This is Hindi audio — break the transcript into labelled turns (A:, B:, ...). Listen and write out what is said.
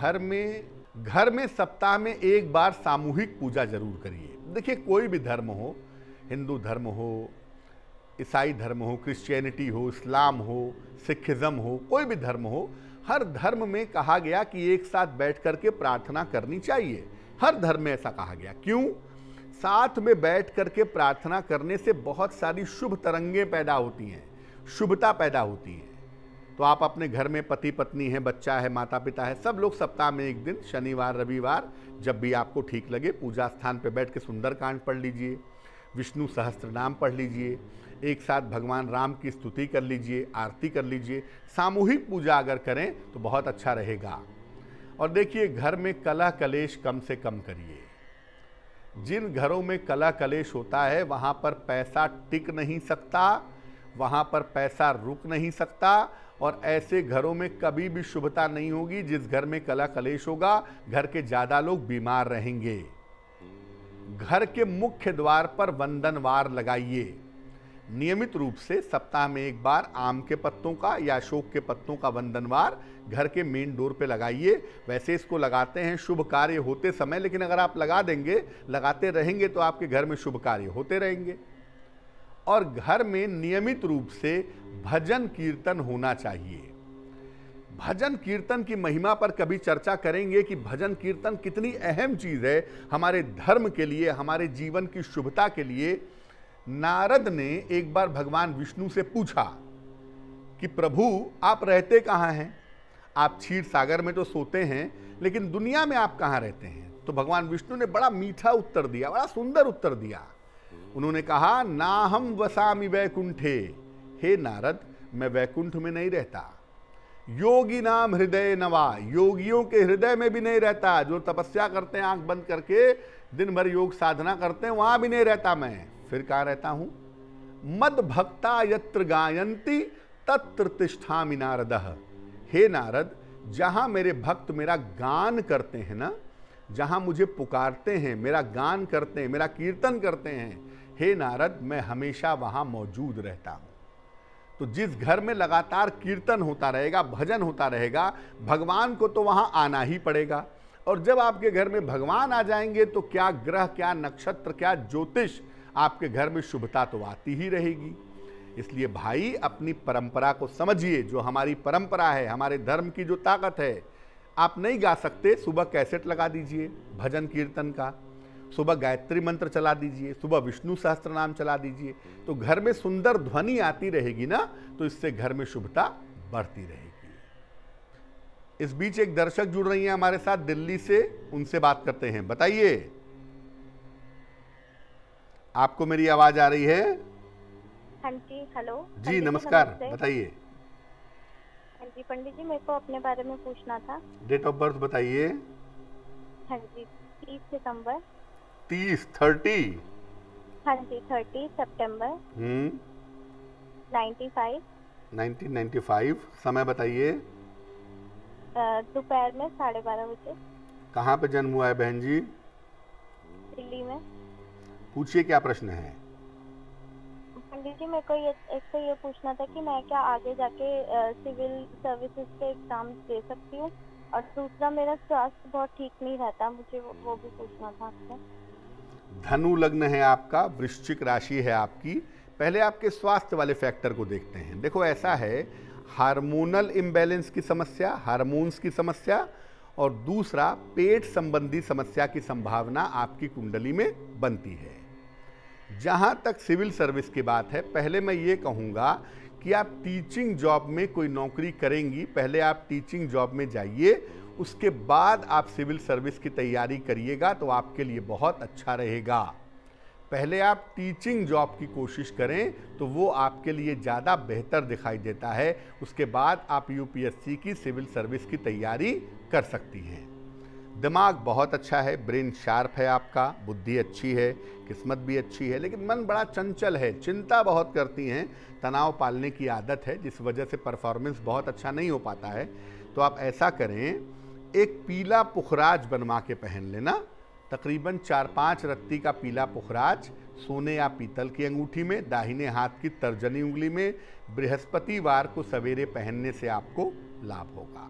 A: घर में घर में सप्ताह में एक बार सामूहिक पूजा जरूर करिए देखिए कोई भी धर्म हो हिंदू धर्म हो ईसाई धर्म हो क्रिश्चियनिटी हो इस्लाम हो सिखिज्म हो कोई भी धर्म हो हर धर्म में कहा गया कि एक साथ बैठ कर के प्रार्थना करनी चाहिए हर धर्म में ऐसा कहा गया क्यों साथ में बैठ कर के प्रार्थना करने से बहुत सारी शुभ तरंगे पैदा होती हैं शुभता पैदा होती है तो आप अपने घर में पति पत्नी है बच्चा है माता पिता है सब लोग सप्ताह में एक दिन शनिवार रविवार जब भी आपको ठीक लगे पूजा स्थान पर बैठ के सुंदरकांड पढ़ लीजिए विष्णु सहस्त्र नाम पढ़ लीजिए एक साथ भगवान राम की स्तुति कर लीजिए आरती कर लीजिए सामूहिक पूजा अगर करें तो बहुत अच्छा रहेगा और देखिए घर में कला कलेश कम से कम करिए जिन घरों में कला कलेश होता है वहाँ पर पैसा टिक नहीं सकता वहाँ पर पैसा रुक नहीं सकता और ऐसे घरों में कभी भी शुभता नहीं होगी जिस घर में कला कलेश होगा घर के ज़्यादा लोग बीमार रहेंगे घर के मुख्य द्वार पर वंदनवार लगाइए नियमित रूप से सप्ताह में एक बार आम के पत्तों का या अशोक के पत्तों का वंदनवार घर के मेन डोर पे लगाइए वैसे इसको लगाते हैं शुभ कार्य होते समय लेकिन अगर आप लगा देंगे लगाते रहेंगे तो आपके घर में शुभ कार्य होते रहेंगे और घर में नियमित रूप से भजन कीर्तन होना चाहिए भजन कीर्तन की महिमा पर कभी चर्चा करेंगे कि भजन कीर्तन कितनी अहम चीज़ है हमारे धर्म के लिए हमारे जीवन की शुभता के लिए नारद ने एक बार भगवान विष्णु से पूछा कि प्रभु आप रहते कहाँ हैं आप क्षीर सागर में तो सोते हैं लेकिन दुनिया में आप कहाँ रहते हैं तो भगवान विष्णु ने बड़ा मीठा उत्तर दिया बड़ा सुंदर उत्तर दिया उन्होंने कहा ना हम वसामी वैकुंठे हे नारद मैं वैकुंठ में नहीं रहता योगी नाम हृदय नवा योगियों के हृदय में भी नहीं रहता जो तपस्या करते हैं आंख बंद करके दिन भर योग साधना करते हैं वहां भी नहीं रहता मैं फिर कहाँ रहता हूं मद भक्ता यत्र गायंती तत्र तिष्ठा नारद हे नारद जहां मेरे भक्त मेरा गान करते हैं ना जहां मुझे पुकारते हैं मेरा गान करते हैं मेरा कीर्तन करते हैं हे नारद मैं हमेशा वहाँ मौजूद रहता हूँ तो जिस घर में लगातार कीर्तन होता रहेगा भजन होता रहेगा भगवान को तो वहाँ आना ही पड़ेगा और जब आपके घर में भगवान आ जाएंगे तो क्या ग्रह क्या नक्षत्र क्या ज्योतिष आपके घर में शुभता तो आती ही रहेगी इसलिए भाई अपनी परंपरा को समझिए जो हमारी परंपरा है हमारे धर्म की जो ताकत है आप नहीं गा सकते सुबह कैसेट लगा दीजिए भजन कीर्तन का सुबह गायत्री मंत्र चला दीजिए सुबह विष्णु सहस्त्र नाम चला दीजिए तो घर में सुंदर ध्वनि आती रहेगी ना तो इससे घर में शुभता बढ़ती रहेगी इस बीच एक दर्शक जुड़ रही है हमारे साथ दिल्ली से उनसे बात करते हैं बताइए आपको मेरी आवाज आ रही है
B: हाँ जी हेलो जी नमस्कार बताइए हाँ जी पंडित जी मेरे को अपने बारे में पूछना था
A: डेट ऑफ बर्थ बताइए
B: हाँ जी तीस सितंबर
A: तीस थर्टी
B: हाँ जी थर्टी सितंबर hmm ninety five
A: nineteen ninety five समय बताइए
B: दोपहर में साढ़े बारह बजे
A: कहाँ पे जन्म हुआ है बहन जी दिल्ली में पूछिए क्या प्रश्न है
B: पंडित जी मेरे को ये एक तो ये पूछना था कि मैं क्या आगे जाके सिविल सर्विसेज के एग्जाम दे सकती हूँ और दूसरा मेरा स्वास्थ्य बहुत ठीक नहीं रहता मुझे वो, वो भी पूछना था आपसे
A: धनु लग्न है आपका वृश्चिक राशि है आपकी पहले आपके स्वास्थ्य वाले फैक्टर को देखते हैं देखो ऐसा है हार्मोनल इम्बैलेंस की समस्या हार्मोन्स की समस्या और दूसरा पेट संबंधी समस्या की संभावना आपकी कुंडली में बनती है जहाँ तक सिविल सर्विस की बात है पहले मैं ये कहूँगा कि आप टीचिंग जॉब में कोई नौकरी करेंगी पहले आप टीचिंग जॉब में जाइए उसके बाद आप सिविल सर्विस की तैयारी करिएगा तो आपके लिए बहुत अच्छा रहेगा पहले आप टीचिंग जॉब की कोशिश करें तो वो आपके लिए ज़्यादा बेहतर दिखाई देता है उसके बाद आप यूपीएससी की सिविल सर्विस की तैयारी कर सकती हैं दिमाग बहुत अच्छा है ब्रेन शार्प है आपका बुद्धि अच्छी है किस्मत भी अच्छी है लेकिन मन बड़ा चंचल है चिंता बहुत करती हैं तनाव पालने की आदत है जिस वजह से परफॉर्मेंस बहुत अच्छा नहीं हो पाता है तो आप ऐसा करें एक पीला पुखराज बनवा के पहन लेना तकरीबन चार पाँच रत्ती का पीला पुखराज सोने या पीतल की अंगूठी में दाहिने हाथ की तर्जनी उंगली में बृहस्पतिवार को सवेरे पहनने से आपको लाभ होगा